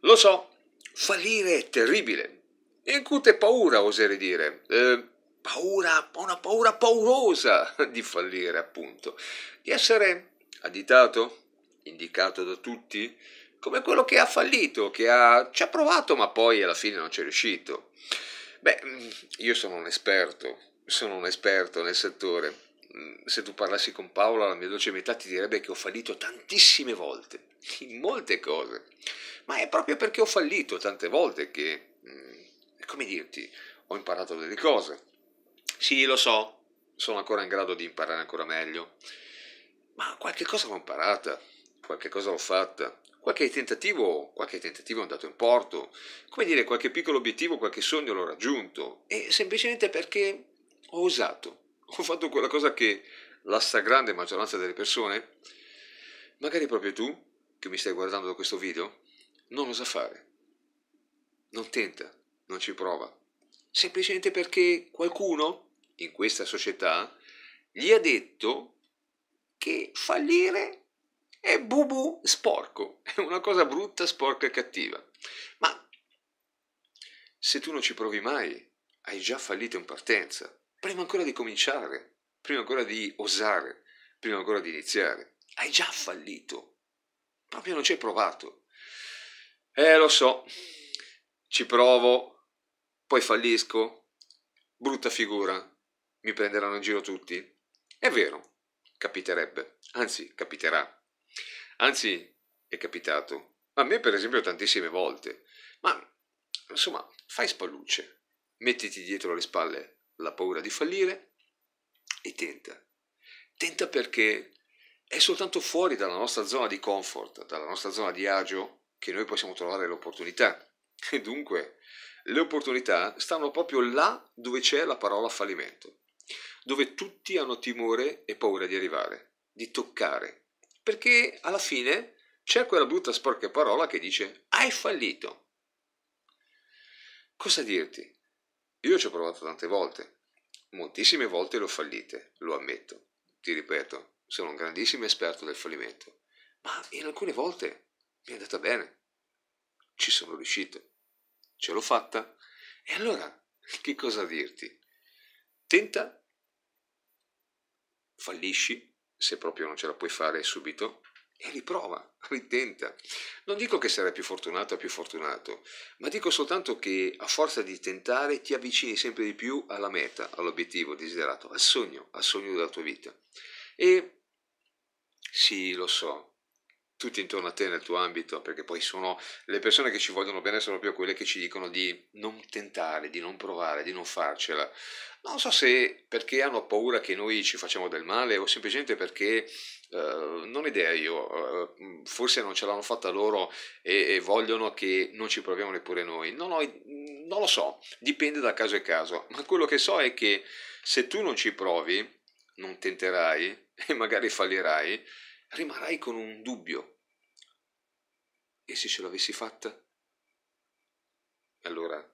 Lo so, fallire è terribile. Incute paura, oserei dire. Eh, paura, una paura paurosa di fallire, appunto. Di essere additato, indicato da tutti, come quello che ha fallito, che ha, ci ha provato ma poi alla fine non ci è riuscito. Beh, mm, io sono un esperto, sono un esperto nel settore. Mm, se tu parlassi con Paola, la mia dolce metà ti direbbe che ho fallito tantissime volte, in molte cose ma è proprio perché ho fallito tante volte che, mm, come dirti, ho imparato delle cose. Sì, lo so, sono ancora in grado di imparare ancora meglio, ma qualche cosa l'ho imparata, qualche cosa l'ho fatta, qualche tentativo, qualche tentativo è andato in porto, come dire, qualche piccolo obiettivo, qualche sogno l'ho raggiunto, e semplicemente perché ho usato, ho fatto quella cosa che la stragrande maggioranza delle persone, magari proprio tu che mi stai guardando da questo video, non lo sa fare. Non tenta, non ci prova. Semplicemente perché qualcuno in questa società gli ha detto che fallire è bubu sporco, è una cosa brutta, sporca e cattiva. Ma se tu non ci provi mai, hai già fallito in partenza, prima ancora di cominciare, prima ancora di osare, prima ancora di iniziare. Hai già fallito, proprio non ci hai provato. Eh, lo so, ci provo, poi fallisco, brutta figura, mi prenderanno in giro tutti. È vero, capiterebbe, anzi capiterà. Anzi, è capitato. A me, per esempio, tantissime volte. Ma, insomma, fai spallucce, mettiti dietro le spalle la paura di fallire e tenta. Tenta perché è soltanto fuori dalla nostra zona di comfort, dalla nostra zona di agio, che noi possiamo trovare le opportunità. E dunque, le opportunità stanno proprio là dove c'è la parola fallimento, dove tutti hanno timore e paura di arrivare, di toccare, perché alla fine c'è quella brutta sporca parola che dice hai fallito. Cosa dirti? Io ci ho provato tante volte, moltissime volte le ho fallite, lo ammetto, ti ripeto, sono un grandissimo esperto del fallimento, ma in alcune volte mi è andata bene, ci sono riuscito. Ce l'ho fatta. E allora, che cosa dirti? Tenta. Fallisci, se proprio non ce la puoi fare subito, e riprova, ritenta. Non dico che sarai più fortunato o più fortunato, ma dico soltanto che a forza di tentare ti avvicini sempre di più alla meta, all'obiettivo desiderato, al sogno, al sogno della tua vita. E sì, lo so, tutti intorno a te nel tuo ambito, perché poi sono le persone che ci vogliono bene sono proprio quelle che ci dicono di non tentare, di non provare, di non farcela. Non so se perché hanno paura che noi ci facciamo del male o semplicemente perché Uh, non idea io, uh, forse non ce l'hanno fatta loro e, e, vogliono che non ci proviamo neppure noi, non, ho, non lo so, dipende da caso a caso, ma quello che so è che se tu non ci provi, non tenterai e magari fallirai, rimarrai con un dubbio. E se ce l'avessi fatta? Allora,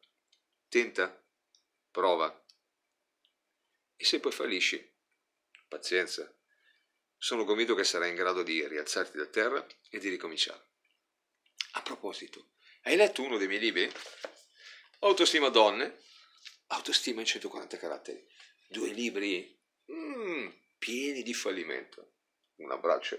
tenta, prova. E se poi fallisci? Pazienza. Sono convinto che sarai in grado di rialzarti da terra e di ricominciare. A proposito, hai letto uno dei miei libri? Autostima donne, autostima in 140 caratteri. Due libri mm, pieni di fallimento. Un abbraccio.